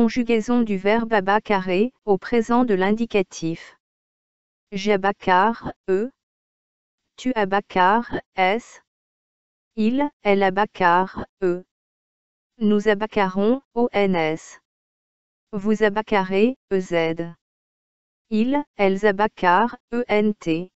conjugaison du verbe abacaré au présent de l'indicatif. J'abacar, e. Tu abacar, s. Il, elle abacar, e. Nous abacarons, ons. Vous abacarez, ez. Ils, elles abacar, ent.